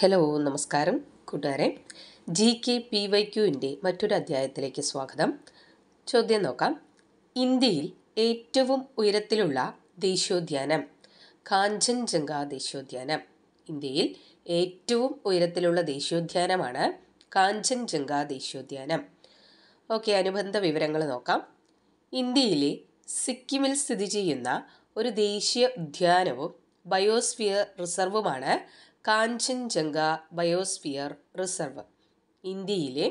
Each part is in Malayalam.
ഹലോ നമസ്കാരം കൂട്ടുകാരെ ജി കെ പി വൈ ക്യുവിൻ്റെ മറ്റൊരു അധ്യായത്തിലേക്ക് സ്വാഗതം ചോദ്യം നോക്കാം ഇന്ത്യയിൽ ഏറ്റവും ഉയരത്തിലുള്ള ദേശീയോദ്യാനം കാഞ്ചൻജംഗ ദേശീയോദ്യാനം ഇന്ത്യയിൽ ഏറ്റവും ഉയരത്തിലുള്ള ദേശീയോദ്യാനമാണ് കാഞ്ചൻജംഗ ദേശീയോദ്യാനം ഓക്കെ അനുബന്ധ വിവരങ്ങൾ നോക്കാം ഇന്ത്യയിലെ സിക്കിമിൽ സ്ഥിതി ചെയ്യുന്ന ഒരു ദേശീയ ഉദ്യാനവും ബയോസ്ഫിയർ റിസർവുമാണ് കാഞ്ചൻജംഗ ബയോസ്ഫിയർ റിസർവ് ഇന്ത്യയിലെ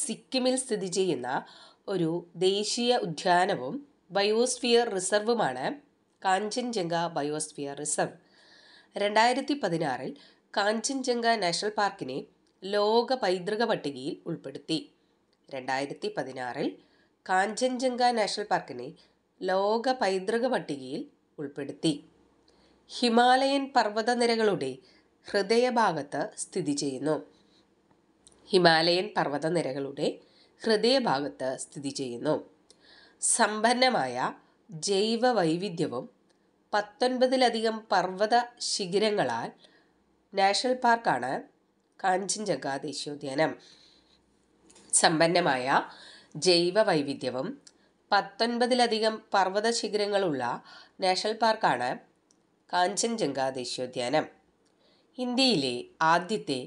സിക്കിമിൽ സ്ഥിതി ചെയ്യുന്ന ഒരു ദേശീയ ഉദ്യാനവും ബയോസ്ഫിയർ റിസർവുമാണ് കാഞ്ചൻജംഗ ബയോസ്ഫിയർ റിസർവ് രണ്ടായിരത്തി പതിനാറിൽ കാഞ്ചൻജംഗ നാഷണൽ പാർക്കിനെ ലോക പൈതൃക പട്ടികയിൽ ഉൾപ്പെടുത്തി രണ്ടായിരത്തി പതിനാറിൽ കാഞ്ചൻജംഗ നാഷണൽ പാർക്കിനെ ലോക പൈതൃക പട്ടികയിൽ ഉൾപ്പെടുത്തി ഹിമാലയൻ പർവ്വതനിരകളുടെ ഹൃദയഭാഗത്ത് സ്ഥിതി ചെയ്യുന്നു ഹിമാലയൻ പർവ്വതനിരകളുടെ ഹൃദയഭാഗത്ത് സ്ഥിതി ചെയ്യുന്നു സമ്പന്നമായ ജൈവ വൈവിധ്യവും പത്തൊൻപതിലധികം പർവ്വത ശിഖിരങ്ങളാൽ നാഷണൽ പാർക്കാണ് കാഞ്ചൻജംഗ ദേശീയോദ്യാനം സമ്പന്നമായ ജൈവ വൈവിധ്യവും പത്തൊൻപതിലധികം പർവ്വത ശിഖിരങ്ങളുള്ള നാഷണൽ പാർക്കാണ് കാഞ്ചൻജംഗ ദേശീയോദ്യാനം ഇന്ത്യയിലെ ആദ്യത്തെ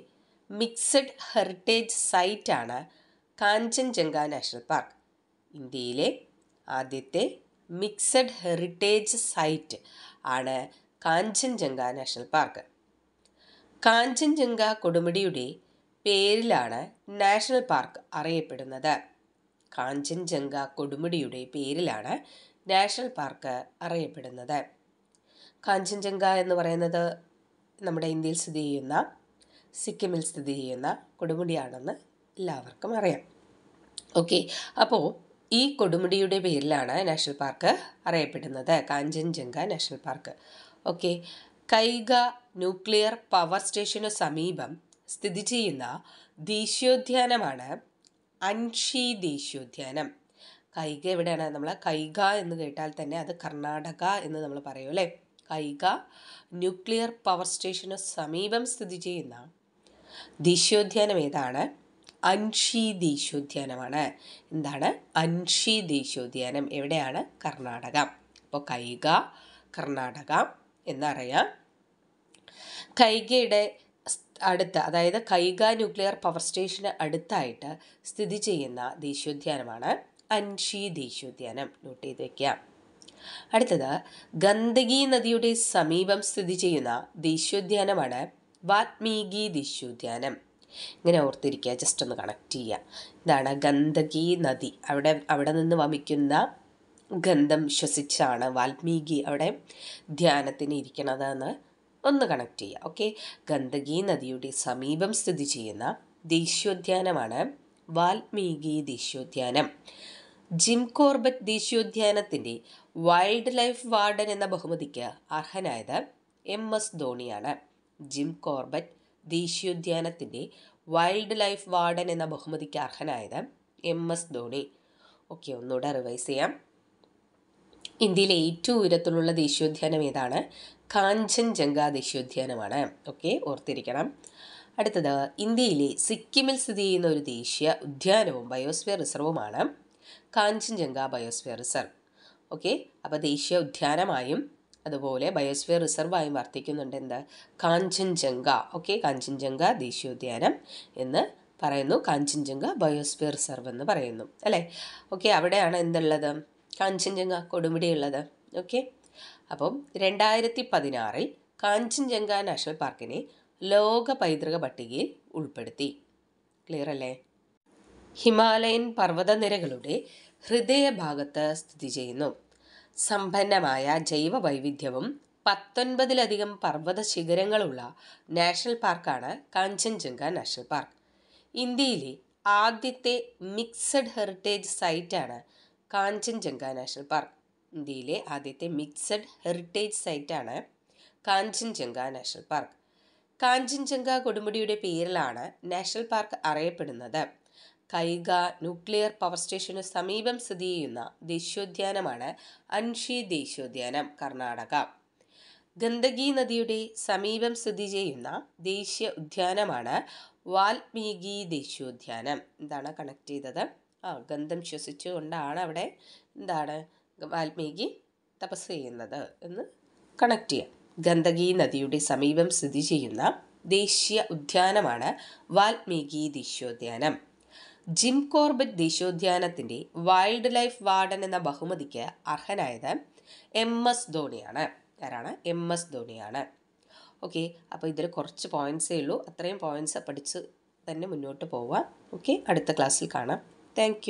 മിക്സഡ് ഹെറിറ്റേജ് സൈറ്റാണ് കാഞ്ചൻജംഗ നാഷണൽ പാർക്ക് ഇന്ത്യയിലെ ആദ്യത്തെ മിക്സഡ് ഹെറിറ്റേജ് സൈറ്റ് ആണ് കാഞ്ചൻജംഗ നാഷണൽ പാർക്ക് കാഞ്ചൻജംഗ കൊടുമുടിയുടെ പേരിലാണ് നാഷണൽ പാർക്ക് അറിയപ്പെടുന്നത് കാഞ്ചൻജംഗ കൊടുമുടിയുടെ പേരിലാണ് നാഷണൽ പാർക്ക് അറിയപ്പെടുന്നത് കാഞ്ചൻജംഗ എന്ന് പറയുന്നത് നമ്മുടെ ഇന്ത്യയിൽ സ്ഥിതി ചെയ്യുന്ന സിക്കിമിൽ സ്ഥിതി ചെയ്യുന്ന കൊടുമുടിയാണെന്ന് എല്ലാവർക്കും അറിയാം ഓക്കെ അപ്പോൾ ഈ കൊടുമുടിയുടെ പേരിലാണ് നാഷണൽ പാർക്ക് അറിയപ്പെടുന്നത് Kanchenjunga national park okay Kaiga nuclear power സ്റ്റേഷനു സമീപം സ്ഥിതി ചെയ്യുന്ന ദേശീയോദ്യാനമാണ് അൻഷി ദേശീയോദ്യാനം കൈഗ എവിടെയാണ് നമ്മൾ കൈഗ എന്ന് കേട്ടാൽ തന്നെ അത് കർണാടക എന്ന് നമ്മൾ പറയൂ അല്ലേ ഐഗ ന്യൂക്ലിയർ പവർ സ്റ്റേഷനു സമീപം സ്ഥിതി ചെയ്യുന്ന ദേശീയോദ്യാനം ഏതാണ് അൻഷി ദേശീയോദ്യാനമാണ് എന്താണ് അൻഷി ദേശീയോദ്യാനം എവിടെയാണ് കർണാടക അപ്പോൾ കൈക കർണാടക എന്നറിയാം കൈകയുടെ അടുത്ത് അതായത് കൈക ന്യൂക്ലിയർ പവർ സ്റ്റേഷന് അടുത്തായിട്ട് സ്ഥിതി ചെയ്യുന്ന ദേശീയോദ്യാനമാണ് അൻഷി ദേശീയോദ്യാനം നോട്ട് ചെയ്ത് വയ്ക്കുക അടുത്തത് ഗന്ധകി നദിയുടെ സമീപം സ്ഥിതി ചെയ്യുന്ന ദേശീയോദ്യാനമാണ് വാത്മീകി ദേശീയോദ്യാനം ഇങ്ങനെ ഓർത്തിരിക്കുക ജസ്റ്റ് ഒന്ന് കണക്ട് ചെയ്യുക ഇതാണ് ഗന്ധകി നദി അവിടെ അവിടെ നിന്ന് വമിക്കുന്ന ഗന്ധം ശ്വസിച്ചാണ് വാൽമീകി അവിടെ ധ്യാനത്തിന് ഇരിക്കണതെന്ന് ഒന്ന് കണക്ട് ചെയ്യുക ഓക്കെ ഗന്ധകി നദിയുടെ സമീപം സ്ഥിതി ചെയ്യുന്ന ദേശീയോദ്യാനമാണ് വാൽമീകി ദേശീയോദ്യാനം ജിം കോർബറ്റ് ദേശീയോദ്യാനത്തിൻ്റെ വൈൽഡ് ലൈഫ് വാർഡൻ എന്ന ബഹുമതിക്ക് അർഹനായത് എം എസ് ധോണിയാണ് ജിം കോർബറ്റ് ദേശീയോദ്യാനത്തിൻ്റെ വൈൽഡ് ലൈഫ് വാർഡൻ എന്ന ബഹുമതിക്ക് അർഹനായത് എം എസ് ധോണി ഓക്കെ ഒന്നുകൂടെ റിവൈസ് ചെയ്യാം ഇന്ത്യയിലെ ഏറ്റവും ഉയരത്തിലുള്ള ദേശീയോദ്യാനം ഏതാണ് കാഞ്ചൻജംഗ ദേശീയോദ്യാനമാണ് ഓക്കെ ഓർത്തിരിക്കണം അടുത്തത് ഇന്ത്യയിലെ സിക്കിമിൽ സ്ഥിതി ചെയ്യുന്ന ഒരു ദേശീയ ഉദ്യാനവും ബയോസ്ഫിയർ റിസർവുമാണ് കാഞ്ചൻജംഗ ബയോസ്ഫിയർ റിസർവ് ഓക്കെ അപ്പോൾ ദേശീയ ഉദ്യാനമായും അതുപോലെ ബയോസ്ഫിയർ റിസർവായും വർദ്ധിക്കുന്നുണ്ട് എന്ത് കാഞ്ചൻജംഗ ഓക്കെ കാഞ്ചൻജംഗ ദേശീയോദ്യാനം എന്ന് പറയുന്നു കാഞ്ചൻജംഗ ബയോസ്ഫിയർ റിസർവ് എന്ന് പറയുന്നു അല്ലേ ഓക്കെ അവിടെയാണ് എന്തുള്ളത് കാഞ്ചൻജംഗ കൊടുമുടി ഉള്ളത് ഓക്കെ അപ്പം രണ്ടായിരത്തി പതിനാറിൽ കാഞ്ചൻജംഗ നാഷണൽ പാർക്കിനെ ലോക പൈതൃക പട്ടികയിൽ ഉൾപ്പെടുത്തി ക്ലിയർ അല്ലേ ഹിമാലയൻ പർവ്വതനിരകളുടെ ഹൃദയഭാഗത്ത് സ്ഥിതി ചെയ്യുന്നു സമ്പന്നമായ ജൈവ വൈവിധ്യവും പത്തൊൻപതിലധികം പർവ്വത ശിഖരങ്ങളുള്ള നാഷണൽ പാർക്കാണ് കാഞ്ചൻജംഗ നാഷണൽ പാർക്ക് ഇന്ത്യയിലെ ആദ്യത്തെ മിക്സഡ് ഹെറിറ്റേജ് സൈറ്റാണ് കാഞ്ചൻജംഗ നാഷണൽ പാർക്ക് ഇന്ത്യയിലെ ആദ്യത്തെ മിക്സഡ് ഹെറിറ്റേജ് സൈറ്റാണ് കാഞ്ചൻജംഗ നാഷണൽ പാർക്ക് കാഞ്ചൻജംഗ കൊടുമുടിയുടെ പേരിലാണ് നാഷണൽ പാർക്ക് അറിയപ്പെടുന്നത് കൈഗ ന്യൂക്ലിയർ പവർ സ്റ്റേഷന് സമീപം സ്ഥിതി ചെയ്യുന്ന ദേശീയോദ്യാനമാണ് അൻഷി ദേശീയോദ്യാനം കർണാടക ഗന്ദകി നദിയുടെ സമീപം സ്ഥിതി ചെയ്യുന്ന ദേശീയ ഉദ്യാനമാണ് വാൽമീകി ദേശീയോദ്യാനം എന്താണ് കണക്ട് ചെയ്തത് ആ ഗന്ധം ശ്വസിച്ചുകൊണ്ടാണ് അവിടെ എന്താണ് വാൽമീകി തപസ് ചെയ്യുന്നത് എന്ന് കണക്ട് ചെയ്യാം ഗന്ദകി നദിയുടെ സമീപം സ്ഥിതി ചെയ്യുന്ന ദേശീയ ഉദ്യാനമാണ് വാൽമീകി ദേശീയോദ്യാനം ജിം കോർബറ്റ് ദേശീയോദ്യാനത്തിൻ്റെ വൈൽഡ് ലൈഫ് വാർഡൻ എന്ന ബഹുമതിക്ക് അർഹനായത് എം എസ് ധോണിയാണ് ആരാണ് എം എസ് ധോണിയാണ് ഓക്കെ അപ്പോൾ ഇതിൽ കുറച്ച് പോയിൻസേ ഉള്ളൂ അത്രയും പോയിൻസ് പഠിച്ച് തന്നെ മുന്നോട്ട് പോവാം ഓക്കെ അടുത്ത ക്ലാസ്സിൽ കാണാം താങ്ക്